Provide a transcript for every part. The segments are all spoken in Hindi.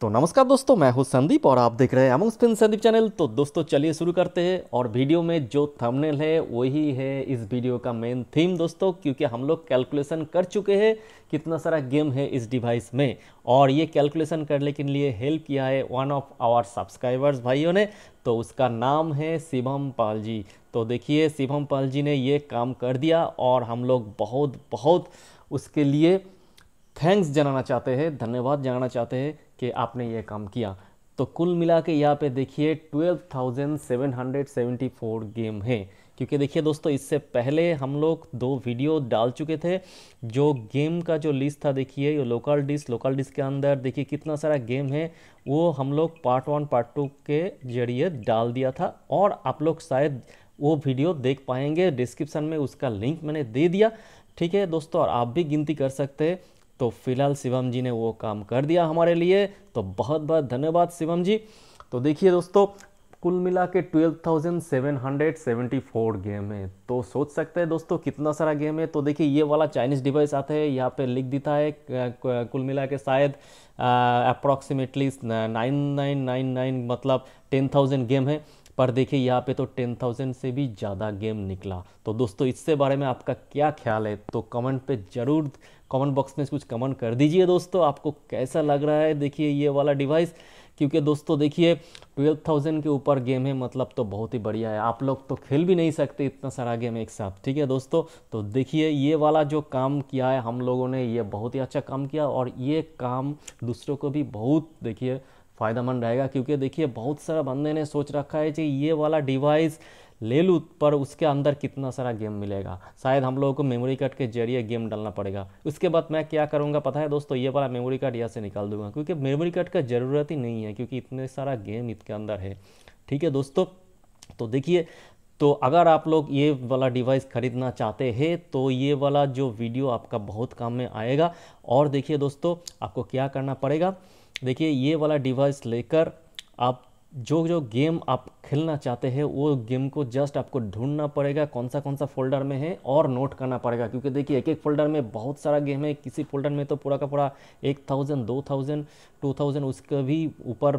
तो नमस्कार दोस्तों मैं हूं संदीप और आप देख रहे हैं अमंग स्पिन संदीप चैनल तो दोस्तों चलिए शुरू करते हैं और वीडियो में जो थंबनेल है वही है इस वीडियो का मेन थीम दोस्तों क्योंकि हम लोग कैलकुलेशन कर चुके हैं कितना सारा गेम है इस डिवाइस में और ये कैलकुलेशन करने के लिए हेल्प किया है वन ऑफ आवर सब्सक्राइबर्स भाइयों ने तो उसका नाम है शिवम पाल जी तो देखिए शिवम पाल जी ने ये काम कर दिया और हम लोग बहुत बहुत उसके लिए थैंक्स जनाना चाहते हैं धन्यवाद जनाना चाहते हैं कि आपने ये काम किया तो कुल मिला के यहाँ पे देखिए 12,774 गेम है क्योंकि देखिए दोस्तों इससे पहले हम लोग दो वीडियो डाल चुके थे जो गेम का जो लिस्ट था देखिए ये लोकल डिस्क लोकल डिस्क के अंदर देखिए कितना सारा गेम है वो हम लोग पार्ट वन पार्ट टू के जरिए डाल दिया था और आप लोग शायद वो वीडियो देख पाएंगे डिस्क्रिप्शन में उसका लिंक मैंने दे दिया ठीक है दोस्तों और आप भी गिनती कर सकते हैं तो फिलहाल शिवम जी ने वो काम कर दिया हमारे लिए तो बहुत बहुत धन्यवाद शिवम जी तो देखिए दोस्तों कुल मिला के ट्वेल्व गेम है तो सोच सकते हैं दोस्तों कितना सारा गेम है तो देखिए ये वाला चाइनीज़ डिवाइस आता है यहाँ पे लिख देता है कुल मिला के शायद approximately nine nine nine nine मतलब टेन थाउजेंड गेम है पर देखिए यहाँ पे तो टेन थाउजेंड से भी ज़्यादा गेम निकला तो दोस्तों इससे बारे में आपका क्या ख्याल है तो कमेंट पे ज़रूर कमेंट बॉक्स में कुछ कमेंट कर दीजिए दोस्तों आपको कैसा लग रहा है देखिए ये वाला डिवाइस क्योंकि दोस्तों देखिए ट्वेल्व थाउजेंड के ऊपर गेम है मतलब तो बहुत ही बढ़िया है आप लोग तो खेल भी नहीं सकते इतना सारा गेम एक साथ ठीक है दोस्तों तो देखिए ये वाला जो काम किया है हम लोगों ने ये बहुत ही अच्छा काम किया और ये काम दूसरों को भी बहुत देखिए फ़ायदेमंद रहेगा क्योंकि देखिए बहुत सारा बंदे ने सोच रखा है कि ये वाला डिवाइस ले लूँ पर उसके अंदर कितना सारा गेम मिलेगा शायद हम लोगों को मेमोरी कार्ड के जरिए गेम डालना पड़ेगा उसके बाद मैं क्या करूँगा पता है दोस्तों ये वाला मेमोरी कार्ड यहाँ से निकाल दूंगा क्योंकि मेमोरी कार्ड का ज़रूरत ही नहीं है क्योंकि इतने सारा गेम इसके अंदर है ठीक है दोस्तों तो देखिए तो अगर आप लोग ये वाला डिवाइस ख़रीदना चाहते हैं तो ये वाला जो वीडियो आपका बहुत काम में आएगा और देखिए दोस्तों आपको क्या करना पड़ेगा देखिए ये वाला डिवाइस लेकर आप जो जो गेम आप खेलना चाहते हैं वो गेम को जस्ट आपको ढूंढना पड़ेगा कौन सा कौन सा फोल्डर में है और नोट करना पड़ेगा क्योंकि देखिए एक एक फोल्डर में बहुत सारा गेम है किसी फोल्डर में तो पूरा का पूरा एक थाउजेंड दो थाउजेंड टू थाउजेंड उसके भी ऊपर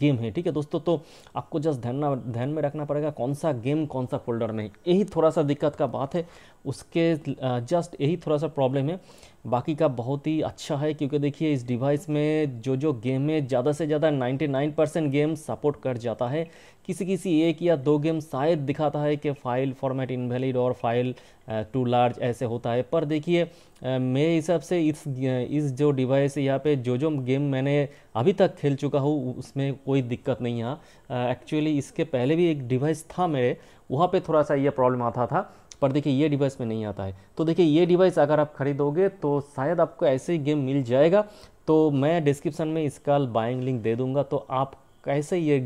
गेम है ठीक है दोस्तों तो आपको जस्ट ध्यान ध्यान में रखना पड़ेगा कौन सा गेम कौन सा फोल्डर में यही थोड़ा सा दिक्कत का बात है उसके जस्ट यही थोड़ा सा प्रॉब्लम है बाकी का बहुत ही अच्छा है क्योंकि देखिए इस डिवाइस में जो जो गेम है ज़्यादा से ज़्यादा 99 परसेंट गेम सपोर्ट कर जाता है किसी किसी एक या दो गेम शायद दिखाता है कि फ़ाइल फॉर्मेट इनवैलिड और फाइल टू लार्ज ऐसे होता है पर देखिए मेरे हिसाब से इस इस जो डिवाइस यहाँ पे जो जो गेम मैंने अभी तक खेल चुका हूँ उसमें कोई दिक्कत नहीं है एक्चुअली इसके पहले भी एक डिवाइस था मेरे वहाँ पे थोड़ा सा ये प्रॉब्लम आता था पर देखिए ये डिवाइस में नहीं आता है तो देखिए ये डिवाइस अगर आप खरीदोगे तो शायद आपको ऐसे ही गेम मिल जाएगा तो मैं डिस्क्रिप्सन में इसका बाइंग लिंक दे दूँगा तो आप कैसे ये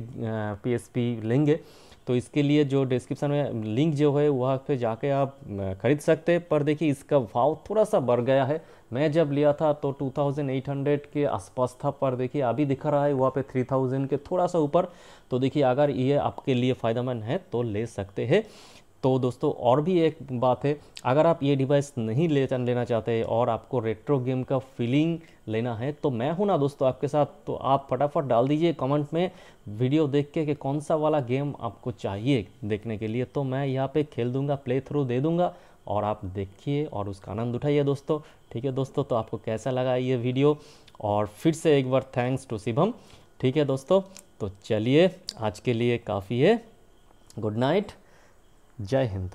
पी लेंगे तो इसके लिए जो डिस्क्रिप्शन में लिंक जो है वहाँ पे जाके आप ख़रीद सकते हैं पर देखिए इसका भाव थोड़ा सा बढ़ गया है मैं जब लिया था तो 2800 के आसपास था पर देखिए अभी दिखा रहा है वहाँ पे 3000 के थोड़ा सा ऊपर तो देखिए अगर ये आपके लिए फ़ायदेमंद है तो ले सकते हैं तो दोस्तों और भी एक बात है अगर आप ये डिवाइस नहीं ले लेना चाहते और आपको रेट्रो गेम का फीलिंग लेना है तो मैं हूँ ना दोस्तों आपके साथ तो आप फटाफट डाल दीजिए कमेंट में वीडियो देख के कि कौन सा वाला गेम आपको चाहिए देखने के लिए तो मैं यहाँ पे खेल दूंगा प्ले थ्रू दे दूंगा और आप देखिए और उसका आनंद उठाइए दोस्तों ठीक है दोस्तों तो आपको कैसा लगा ये वीडियो और फिर से एक बार थैंक्स टू शिभम ठीक है दोस्तों तो चलिए आज के लिए काफ़ी है गुड नाइट जय हिंद